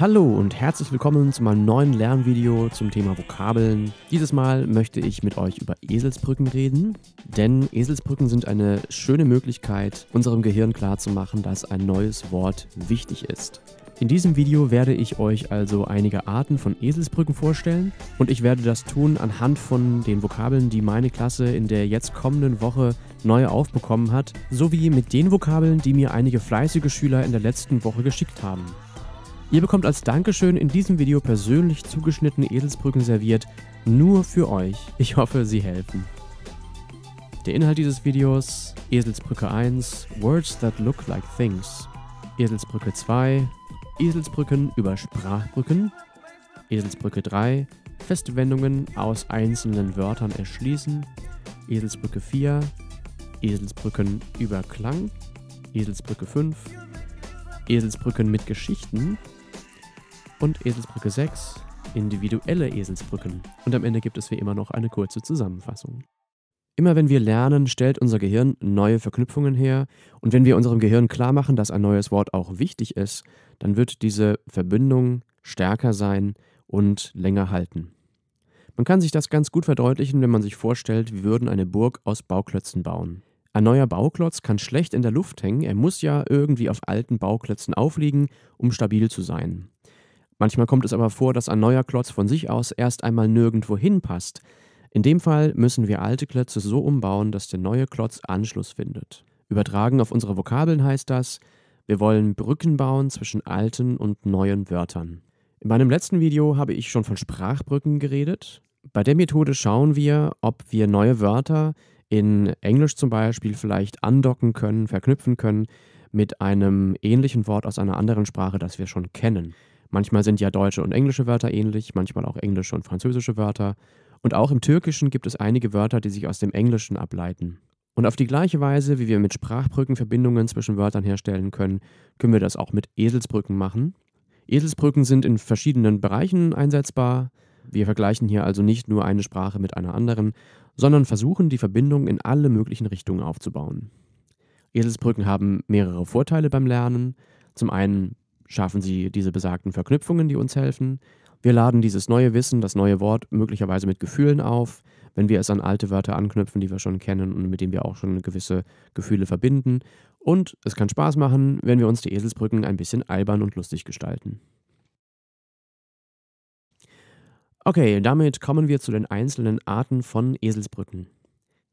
Hallo und herzlich willkommen zu meinem neuen Lernvideo zum Thema Vokabeln. Dieses Mal möchte ich mit euch über Eselsbrücken reden, denn Eselsbrücken sind eine schöne Möglichkeit, unserem Gehirn klarzumachen, dass ein neues Wort wichtig ist. In diesem Video werde ich euch also einige Arten von Eselsbrücken vorstellen und ich werde das tun anhand von den Vokabeln, die meine Klasse in der jetzt kommenden Woche neu aufbekommen hat, sowie mit den Vokabeln, die mir einige fleißige Schüler in der letzten Woche geschickt haben. Ihr bekommt als Dankeschön in diesem Video persönlich zugeschnittene Eselsbrücken serviert, nur für euch. Ich hoffe, sie helfen. Der Inhalt dieses Videos, Eselsbrücke 1, Words that look like things. Eselsbrücke 2, Eselsbrücken über Sprachbrücken. Eselsbrücke 3, Festwendungen aus einzelnen Wörtern erschließen. Eselsbrücke 4, Eselsbrücken über Klang. Eselsbrücke 5, Eselsbrücken mit Geschichten und Eselsbrücke 6 individuelle Eselsbrücken. Und am Ende gibt es wie immer noch eine kurze Zusammenfassung. Immer wenn wir lernen, stellt unser Gehirn neue Verknüpfungen her. Und wenn wir unserem Gehirn klar machen, dass ein neues Wort auch wichtig ist, dann wird diese Verbindung stärker sein und länger halten. Man kann sich das ganz gut verdeutlichen, wenn man sich vorstellt, wir würden eine Burg aus Bauklötzen bauen. Ein neuer Bauklotz kann schlecht in der Luft hängen, er muss ja irgendwie auf alten Bauklötzen aufliegen, um stabil zu sein. Manchmal kommt es aber vor, dass ein neuer Klotz von sich aus erst einmal nirgendwo hinpasst. In dem Fall müssen wir alte Klötze so umbauen, dass der neue Klotz Anschluss findet. Übertragen auf unsere Vokabeln heißt das, wir wollen Brücken bauen zwischen alten und neuen Wörtern. In meinem letzten Video habe ich schon von Sprachbrücken geredet. Bei der Methode schauen wir, ob wir neue Wörter in Englisch zum Beispiel vielleicht andocken können, verknüpfen können mit einem ähnlichen Wort aus einer anderen Sprache, das wir schon kennen. Manchmal sind ja deutsche und englische Wörter ähnlich, manchmal auch englische und französische Wörter. Und auch im Türkischen gibt es einige Wörter, die sich aus dem Englischen ableiten. Und auf die gleiche Weise, wie wir mit Sprachbrücken Verbindungen zwischen Wörtern herstellen können, können wir das auch mit Eselsbrücken machen. Eselsbrücken sind in verschiedenen Bereichen einsetzbar. Wir vergleichen hier also nicht nur eine Sprache mit einer anderen, sondern versuchen, die Verbindung in alle möglichen Richtungen aufzubauen. Eselsbrücken haben mehrere Vorteile beim Lernen. Zum einen schaffen Sie diese besagten Verknüpfungen, die uns helfen. Wir laden dieses neue Wissen, das neue Wort möglicherweise mit Gefühlen auf, wenn wir es an alte Wörter anknüpfen, die wir schon kennen und mit denen wir auch schon gewisse Gefühle verbinden. Und es kann Spaß machen, wenn wir uns die Eselsbrücken ein bisschen albern und lustig gestalten. Okay, damit kommen wir zu den einzelnen Arten von Eselsbrücken.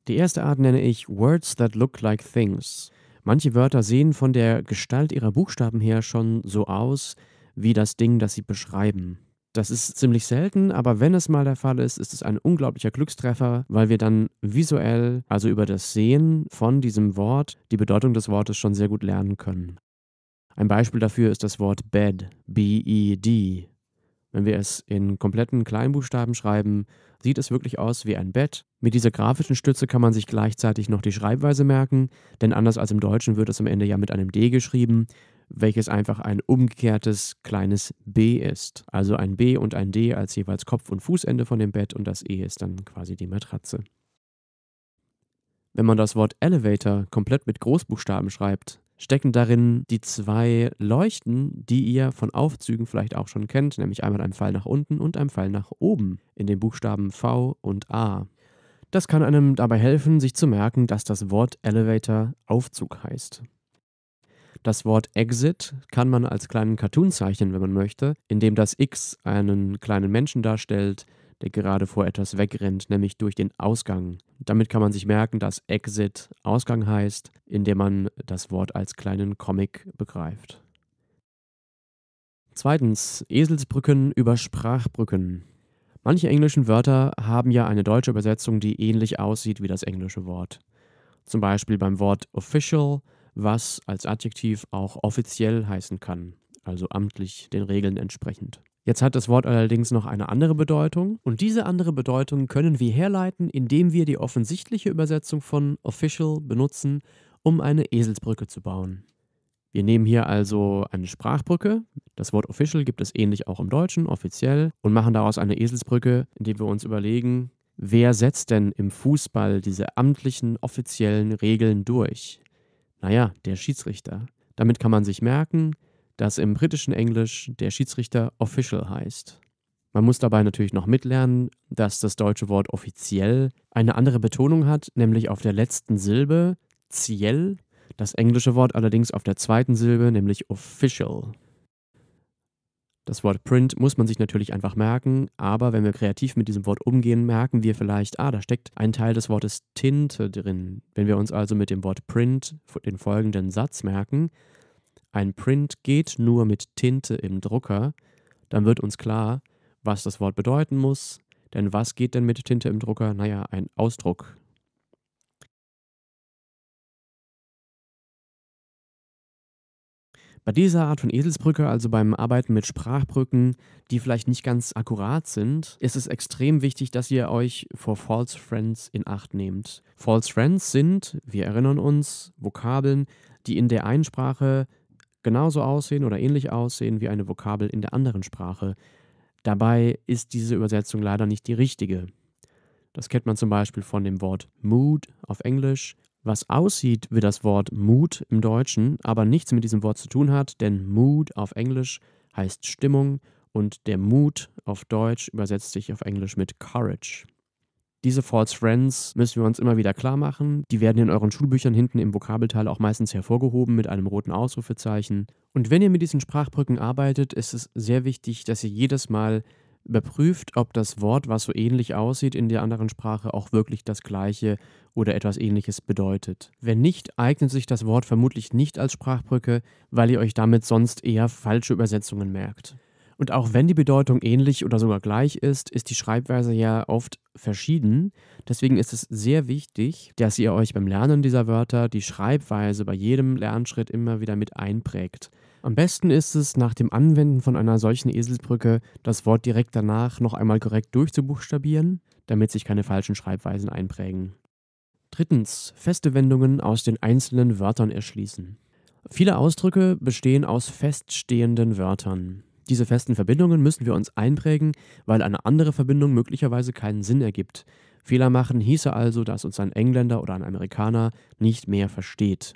Die erste Art nenne ich Words that look like things. Manche Wörter sehen von der Gestalt ihrer Buchstaben her schon so aus wie das Ding, das sie beschreiben. Das ist ziemlich selten, aber wenn es mal der Fall ist, ist es ein unglaublicher Glückstreffer, weil wir dann visuell, also über das Sehen von diesem Wort, die Bedeutung des Wortes schon sehr gut lernen können. Ein Beispiel dafür ist das Wort bed, B-E-D, wenn wir es in kompletten Kleinbuchstaben schreiben, sieht es wirklich aus wie ein Bett. Mit dieser grafischen Stütze kann man sich gleichzeitig noch die Schreibweise merken, denn anders als im Deutschen wird es am Ende ja mit einem D geschrieben, welches einfach ein umgekehrtes kleines B ist. Also ein B und ein D als jeweils Kopf- und Fußende von dem Bett und das E ist dann quasi die Matratze. Wenn man das Wort Elevator komplett mit Großbuchstaben schreibt, stecken darin die zwei Leuchten, die ihr von Aufzügen vielleicht auch schon kennt, nämlich einmal ein Pfeil nach unten und ein Pfeil nach oben in den Buchstaben V und A. Das kann einem dabei helfen, sich zu merken, dass das Wort Elevator Aufzug heißt. Das Wort Exit kann man als kleinen Cartoon zeichnen, wenn man möchte, indem das X einen kleinen Menschen darstellt, der gerade vor etwas wegrennt, nämlich durch den Ausgang. Damit kann man sich merken, dass Exit Ausgang heißt, indem man das Wort als kleinen Comic begreift. Zweitens, Eselsbrücken über Sprachbrücken. Manche englischen Wörter haben ja eine deutsche Übersetzung, die ähnlich aussieht wie das englische Wort. Zum Beispiel beim Wort official, was als Adjektiv auch offiziell heißen kann, also amtlich den Regeln entsprechend. Jetzt hat das Wort allerdings noch eine andere Bedeutung und diese andere Bedeutung können wir herleiten, indem wir die offensichtliche Übersetzung von official benutzen, um eine Eselsbrücke zu bauen. Wir nehmen hier also eine Sprachbrücke, das Wort official gibt es ähnlich auch im Deutschen, offiziell, und machen daraus eine Eselsbrücke, indem wir uns überlegen, wer setzt denn im Fußball diese amtlichen, offiziellen Regeln durch? Naja, der Schiedsrichter. Damit kann man sich merken, dass im britischen Englisch der Schiedsrichter Official heißt. Man muss dabei natürlich noch mitlernen, dass das deutsche Wort offiziell eine andere Betonung hat, nämlich auf der letzten Silbe ziell, das englische Wort allerdings auf der zweiten Silbe, nämlich official. Das Wort Print muss man sich natürlich einfach merken, aber wenn wir kreativ mit diesem Wort umgehen, merken wir vielleicht, ah, da steckt ein Teil des Wortes Tinte drin. Wenn wir uns also mit dem Wort Print den folgenden Satz merken, ein Print geht nur mit Tinte im Drucker, dann wird uns klar, was das Wort bedeuten muss. Denn was geht denn mit Tinte im Drucker? Naja, ein Ausdruck. Bei dieser Art von Eselsbrücke, also beim Arbeiten mit Sprachbrücken, die vielleicht nicht ganz akkurat sind, ist es extrem wichtig, dass ihr euch vor False Friends in Acht nehmt. False Friends sind, wir erinnern uns, Vokabeln, die in der einen Sprache genauso aussehen oder ähnlich aussehen wie eine Vokabel in der anderen Sprache. Dabei ist diese Übersetzung leider nicht die richtige. Das kennt man zum Beispiel von dem Wort Mood auf Englisch, was aussieht wie das Wort Mut im Deutschen, aber nichts mit diesem Wort zu tun hat, denn Mood auf Englisch heißt Stimmung und der Mut auf Deutsch übersetzt sich auf Englisch mit Courage. Diese False Friends müssen wir uns immer wieder klar machen. Die werden in euren Schulbüchern hinten im Vokabelteil auch meistens hervorgehoben mit einem roten Ausrufezeichen. Und wenn ihr mit diesen Sprachbrücken arbeitet, ist es sehr wichtig, dass ihr jedes Mal überprüft, ob das Wort, was so ähnlich aussieht in der anderen Sprache, auch wirklich das gleiche oder etwas ähnliches bedeutet. Wenn nicht, eignet sich das Wort vermutlich nicht als Sprachbrücke, weil ihr euch damit sonst eher falsche Übersetzungen merkt. Und auch wenn die Bedeutung ähnlich oder sogar gleich ist, ist die Schreibweise ja oft verschieden. Deswegen ist es sehr wichtig, dass ihr euch beim Lernen dieser Wörter die Schreibweise bei jedem Lernschritt immer wieder mit einprägt. Am besten ist es, nach dem Anwenden von einer solchen Eselsbrücke das Wort direkt danach noch einmal korrekt durchzubuchstabieren, damit sich keine falschen Schreibweisen einprägen. Drittens, feste Wendungen aus den einzelnen Wörtern erschließen. Viele Ausdrücke bestehen aus feststehenden Wörtern. Diese festen Verbindungen müssen wir uns einprägen, weil eine andere Verbindung möglicherweise keinen Sinn ergibt. Fehler machen hieße also, dass uns ein Engländer oder ein Amerikaner nicht mehr versteht.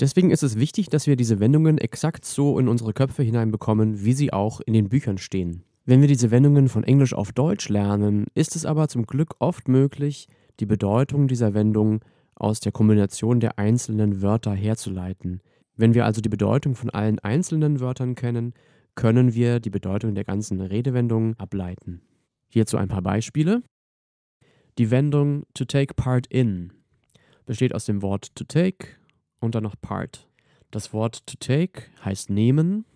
Deswegen ist es wichtig, dass wir diese Wendungen exakt so in unsere Köpfe hineinbekommen, wie sie auch in den Büchern stehen. Wenn wir diese Wendungen von Englisch auf Deutsch lernen, ist es aber zum Glück oft möglich, die Bedeutung dieser Wendung aus der Kombination der einzelnen Wörter herzuleiten. Wenn wir also die Bedeutung von allen einzelnen Wörtern kennen können wir die Bedeutung der ganzen Redewendung ableiten. Hierzu ein paar Beispiele. Die Wendung to take part in besteht aus dem Wort to take und dann noch part. Das Wort to take heißt nehmen,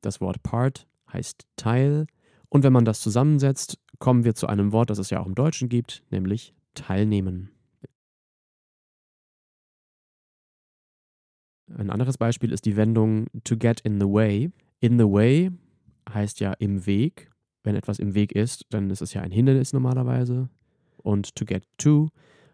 das Wort part heißt Teil und wenn man das zusammensetzt, kommen wir zu einem Wort, das es ja auch im Deutschen gibt, nämlich teilnehmen. Ein anderes Beispiel ist die Wendung to get in the way. In the way heißt ja im Weg. Wenn etwas im Weg ist, dann ist es ja ein Hindernis normalerweise. Und to get to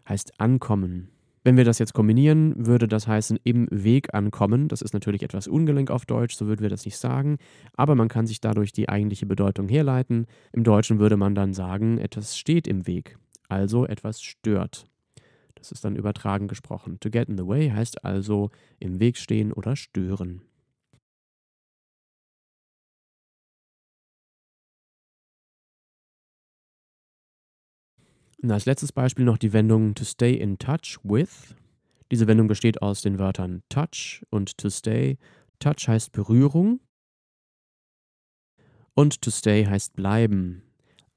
heißt ankommen. Wenn wir das jetzt kombinieren, würde das heißen im Weg ankommen. Das ist natürlich etwas ungelenk auf Deutsch, so würden wir das nicht sagen, aber man kann sich dadurch die eigentliche Bedeutung herleiten. Im Deutschen würde man dann sagen, etwas steht im Weg, also etwas stört. Das ist dann übertragen gesprochen. To get in the way heißt also im Weg stehen oder stören. Und als letztes Beispiel noch die Wendung to stay in touch with. Diese Wendung besteht aus den Wörtern touch und to stay. Touch heißt Berührung und to stay heißt bleiben.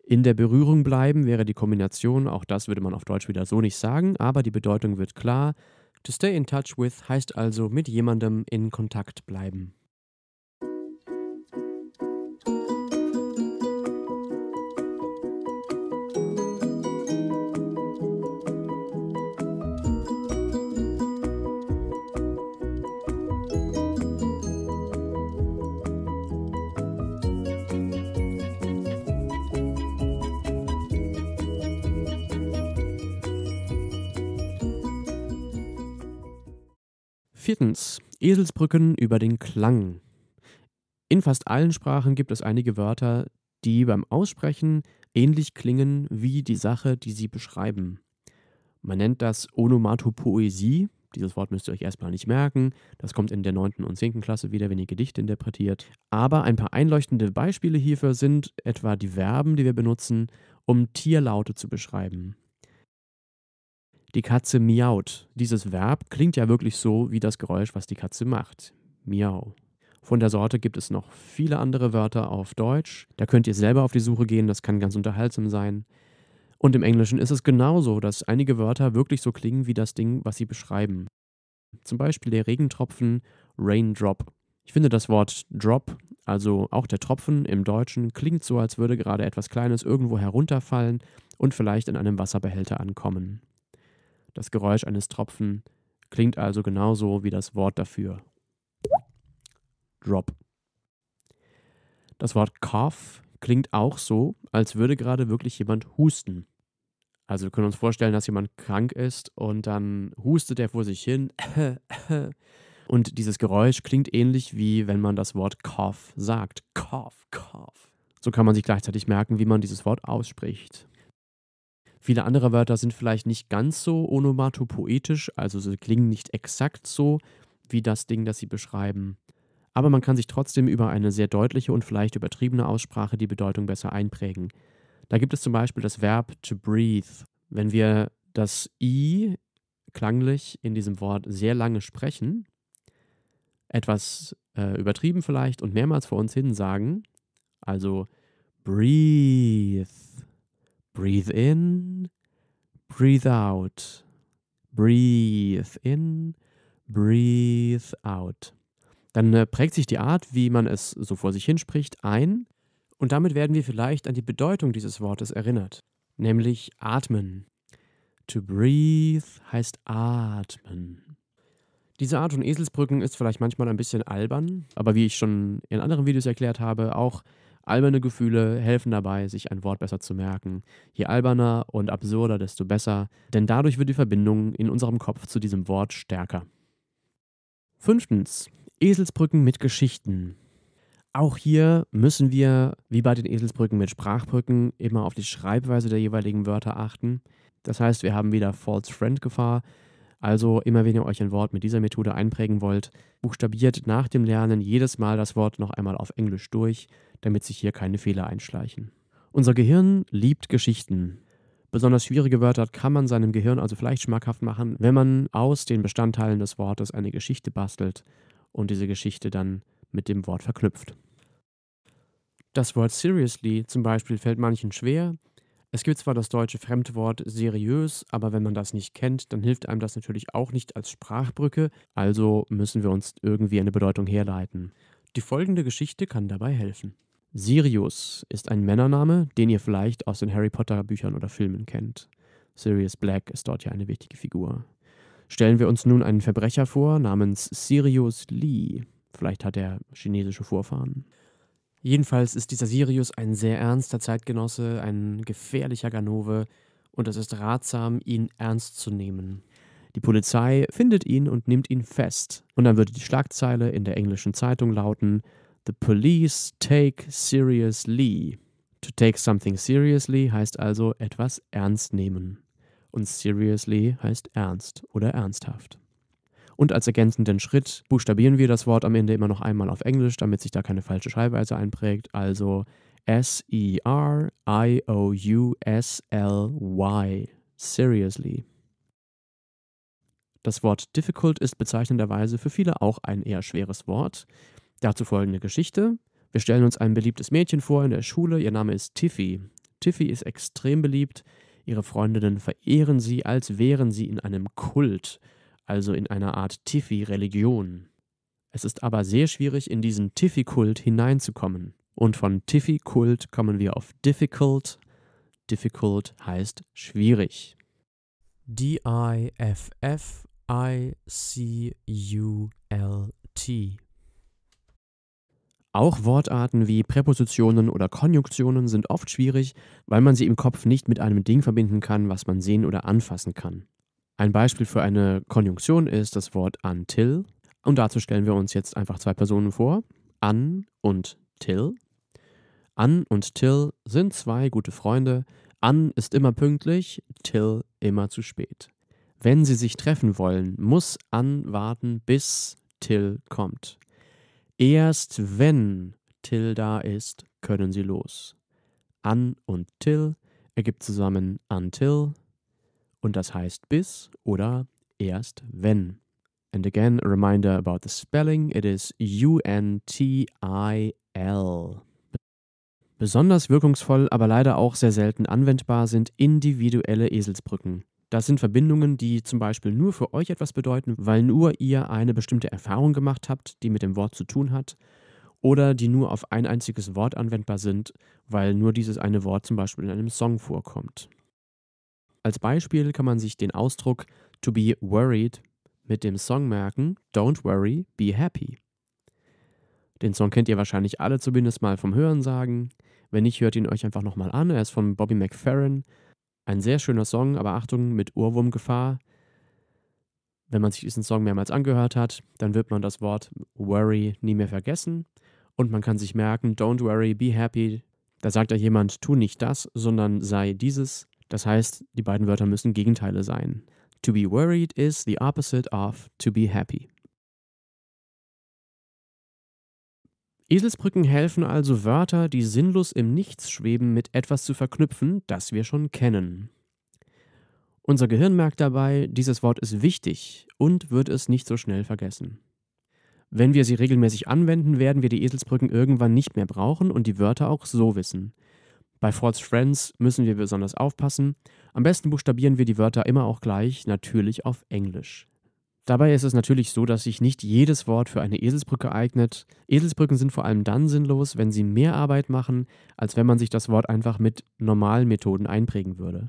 In der Berührung bleiben wäre die Kombination, auch das würde man auf Deutsch wieder so nicht sagen, aber die Bedeutung wird klar. To stay in touch with heißt also mit jemandem in Kontakt bleiben. Viertens. Eselsbrücken über den Klang. In fast allen Sprachen gibt es einige Wörter, die beim Aussprechen ähnlich klingen wie die Sache, die sie beschreiben. Man nennt das Onomatopoesie. Dieses Wort müsst ihr euch erstmal nicht merken. Das kommt in der 9. und 10. Klasse wieder, wenn ihr Gedichte interpretiert. Aber ein paar einleuchtende Beispiele hierfür sind etwa die Verben, die wir benutzen, um Tierlaute zu beschreiben. Die Katze miaut. Dieses Verb klingt ja wirklich so wie das Geräusch, was die Katze macht. Miau. Von der Sorte gibt es noch viele andere Wörter auf Deutsch. Da könnt ihr selber auf die Suche gehen, das kann ganz unterhaltsam sein. Und im Englischen ist es genauso, dass einige Wörter wirklich so klingen wie das Ding, was sie beschreiben. Zum Beispiel der Regentropfen Raindrop. Ich finde das Wort Drop, also auch der Tropfen im Deutschen, klingt so, als würde gerade etwas Kleines irgendwo herunterfallen und vielleicht in einem Wasserbehälter ankommen. Das Geräusch eines Tropfen klingt also genauso wie das Wort dafür. Drop. Das Wort cough klingt auch so, als würde gerade wirklich jemand husten. Also wir können uns vorstellen, dass jemand krank ist und dann hustet er vor sich hin. Und dieses Geräusch klingt ähnlich wie wenn man das Wort cough sagt. Cough, cough. So kann man sich gleichzeitig merken, wie man dieses Wort ausspricht. Viele andere Wörter sind vielleicht nicht ganz so onomatopoetisch, also sie klingen nicht exakt so wie das Ding, das sie beschreiben. Aber man kann sich trotzdem über eine sehr deutliche und vielleicht übertriebene Aussprache die Bedeutung besser einprägen. Da gibt es zum Beispiel das Verb to breathe. Wenn wir das i klanglich in diesem Wort sehr lange sprechen, etwas äh, übertrieben vielleicht und mehrmals vor uns hin sagen, also breathe, Breathe in, breathe out. Breathe in, breathe out. Dann äh, prägt sich die Art, wie man es so vor sich hinspricht, ein und damit werden wir vielleicht an die Bedeutung dieses Wortes erinnert, nämlich atmen. To breathe heißt atmen. Diese Art von Eselsbrücken ist vielleicht manchmal ein bisschen albern, aber wie ich schon in anderen Videos erklärt habe, auch Alberne Gefühle helfen dabei, sich ein Wort besser zu merken. Je alberner und absurder, desto besser, denn dadurch wird die Verbindung in unserem Kopf zu diesem Wort stärker. Fünftens. Eselsbrücken mit Geschichten. Auch hier müssen wir, wie bei den Eselsbrücken mit Sprachbrücken, immer auf die Schreibweise der jeweiligen Wörter achten. Das heißt, wir haben wieder False Friend Gefahr, also immer wenn ihr euch ein Wort mit dieser Methode einprägen wollt, buchstabiert nach dem Lernen jedes Mal das Wort noch einmal auf Englisch durch, damit sich hier keine Fehler einschleichen. Unser Gehirn liebt Geschichten. Besonders schwierige Wörter kann man seinem Gehirn also vielleicht schmackhaft machen, wenn man aus den Bestandteilen des Wortes eine Geschichte bastelt und diese Geschichte dann mit dem Wort verknüpft. Das Wort seriously zum Beispiel fällt manchen schwer, es gibt zwar das deutsche Fremdwort seriös, aber wenn man das nicht kennt, dann hilft einem das natürlich auch nicht als Sprachbrücke, also müssen wir uns irgendwie eine Bedeutung herleiten. Die folgende Geschichte kann dabei helfen. Sirius ist ein Männername, den ihr vielleicht aus den Harry Potter Büchern oder Filmen kennt. Sirius Black ist dort ja eine wichtige Figur. Stellen wir uns nun einen Verbrecher vor namens Sirius Lee. Vielleicht hat er chinesische Vorfahren. Jedenfalls ist dieser Sirius ein sehr ernster Zeitgenosse, ein gefährlicher Ganove und es ist ratsam, ihn ernst zu nehmen. Die Polizei findet ihn und nimmt ihn fest. Und dann würde die Schlagzeile in der englischen Zeitung lauten: The police take seriously. To take something seriously heißt also etwas ernst nehmen. Und seriously heißt ernst oder ernsthaft. Und als ergänzenden Schritt buchstabieren wir das Wort am Ende immer noch einmal auf Englisch, damit sich da keine falsche Schreibweise einprägt. Also S-E-R-I-O-U-S-L-Y. Seriously. Das Wort difficult ist bezeichnenderweise für viele auch ein eher schweres Wort. Dazu folgende Geschichte. Wir stellen uns ein beliebtes Mädchen vor in der Schule, ihr Name ist Tiffy. Tiffy ist extrem beliebt, ihre Freundinnen verehren sie, als wären sie in einem Kult also in einer Art Tifi-Religion. Es ist aber sehr schwierig, in diesen Tifi-Kult hineinzukommen. Und von Tifi-Kult kommen wir auf Difficult. Difficult heißt schwierig. D-I-F-F-I-C-U-L-T. Auch Wortarten wie Präpositionen oder Konjunktionen sind oft schwierig, weil man sie im Kopf nicht mit einem Ding verbinden kann, was man sehen oder anfassen kann. Ein Beispiel für eine Konjunktion ist das Wort until. Und dazu stellen wir uns jetzt einfach zwei Personen vor, An und Till. An und Till sind zwei gute Freunde. An ist immer pünktlich, Till immer zu spät. Wenn sie sich treffen wollen, muss An warten, bis Till kommt. Erst wenn Till da ist, können sie los. An und Till ergibt zusammen until und das heißt bis oder erst wenn. And again, a reminder about the spelling. It is U-N-T-I-L. Besonders wirkungsvoll, aber leider auch sehr selten anwendbar sind individuelle Eselsbrücken. Das sind Verbindungen, die zum Beispiel nur für euch etwas bedeuten, weil nur ihr eine bestimmte Erfahrung gemacht habt, die mit dem Wort zu tun hat, oder die nur auf ein einziges Wort anwendbar sind, weil nur dieses eine Wort zum Beispiel in einem Song vorkommt. Als Beispiel kann man sich den Ausdruck to be worried mit dem Song merken Don't worry, be happy. Den Song kennt ihr wahrscheinlich alle zumindest mal vom Hören sagen. Wenn nicht, hört ihn euch einfach nochmal an. Er ist von Bobby McFerrin. Ein sehr schöner Song, aber Achtung, mit Ohrwurmgefahr. Wenn man sich diesen Song mehrmals angehört hat, dann wird man das Wort worry nie mehr vergessen. Und man kann sich merken, don't worry, be happy. Da sagt ja jemand, tu nicht das, sondern sei dieses. Das heißt, die beiden Wörter müssen Gegenteile sein. To be worried is the opposite of to be happy. Eselsbrücken helfen also Wörter, die sinnlos im Nichts schweben, mit etwas zu verknüpfen, das wir schon kennen. Unser Gehirn merkt dabei, dieses Wort ist wichtig und wird es nicht so schnell vergessen. Wenn wir sie regelmäßig anwenden, werden wir die Eselsbrücken irgendwann nicht mehr brauchen und die Wörter auch so wissen. Bei False Friends müssen wir besonders aufpassen. Am besten buchstabieren wir die Wörter immer auch gleich, natürlich auf Englisch. Dabei ist es natürlich so, dass sich nicht jedes Wort für eine Eselsbrücke eignet. Eselsbrücken sind vor allem dann sinnlos, wenn sie mehr Arbeit machen, als wenn man sich das Wort einfach mit normalen Methoden einprägen würde.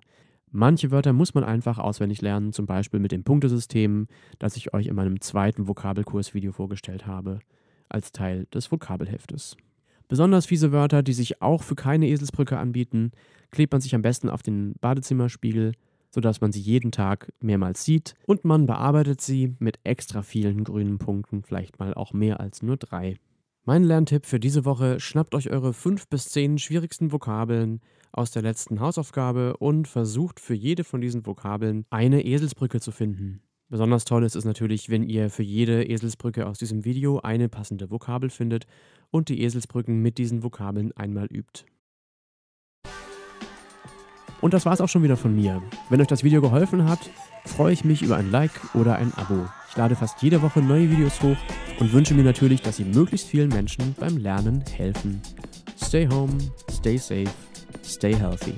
Manche Wörter muss man einfach auswendig lernen, zum Beispiel mit dem Punktesystem, das ich euch in meinem zweiten Vokabelkursvideo vorgestellt habe, als Teil des Vokabelheftes. Besonders fiese Wörter, die sich auch für keine Eselsbrücke anbieten, klebt man sich am besten auf den Badezimmerspiegel, sodass man sie jeden Tag mehrmals sieht und man bearbeitet sie mit extra vielen grünen Punkten, vielleicht mal auch mehr als nur drei. Mein Lerntipp für diese Woche: Schnappt euch eure fünf bis zehn schwierigsten Vokabeln aus der letzten Hausaufgabe und versucht für jede von diesen Vokabeln eine Eselsbrücke zu finden. Besonders toll ist es natürlich, wenn ihr für jede Eselsbrücke aus diesem Video eine passende Vokabel findet und die Eselsbrücken mit diesen Vokabeln einmal übt. Und das war's auch schon wieder von mir. Wenn euch das Video geholfen hat, freue ich mich über ein Like oder ein Abo. Ich lade fast jede Woche neue Videos hoch und wünsche mir natürlich, dass sie möglichst vielen Menschen beim Lernen helfen. Stay home, stay safe, stay healthy.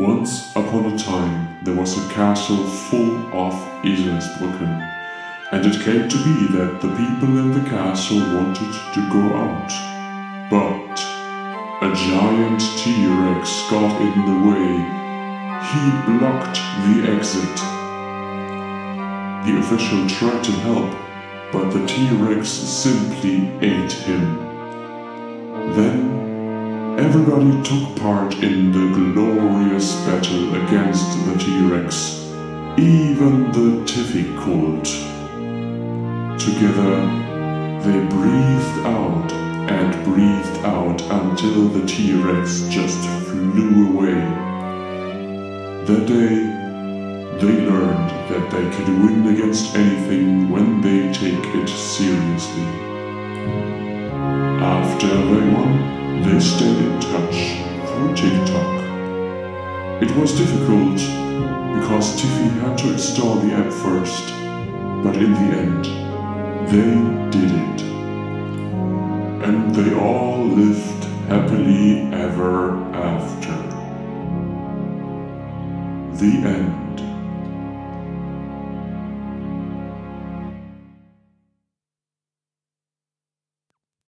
Once upon a time, there was a castle full of Eselsbrücken, and it came to be that the people in the castle wanted to go out. But a giant T-Rex got in the way. He blocked the exit. The official tried to help, but the T-Rex simply ate him. Then Everybody took part in the glorious battle against the T-Rex, even the Tiffy cult. Together, they breathed out and breathed out until the T-Rex just flew away. That day, they learned that they could win against anything when they take it seriously. After they won, they stayed in touch through TikTok. It was difficult because Tiffy had to install the app first, but in the end, they did it. And they all lived happily ever after. The end.